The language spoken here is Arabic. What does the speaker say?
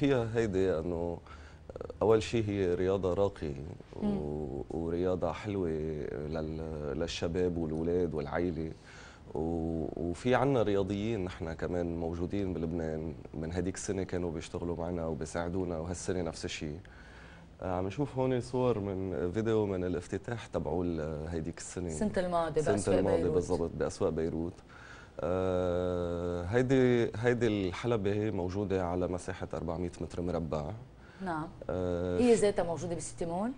فيها هيدي انه اول شيء هي رياضه راقي ورياضه حلوه للشباب والولاد والعائله وفي عنا رياضيين نحن كمان موجودين بلبنان من هديك السنه كانوا بيشتغلوا معنا وبيساعدونا وهالسنه نفس الشيء آه، عم نشوف هون صور من فيديو من الافتتاح تبعه هيديك السنه السنه الماضيه باسواق بيروت السنه الماضيه بالضبط باسواق بيروت آه، هيدي هيدي الحلبة هي موجودة على مساحة 400 متر مربع نعم آه، هي آه إيه ذاتها موجودة بالستة مول؟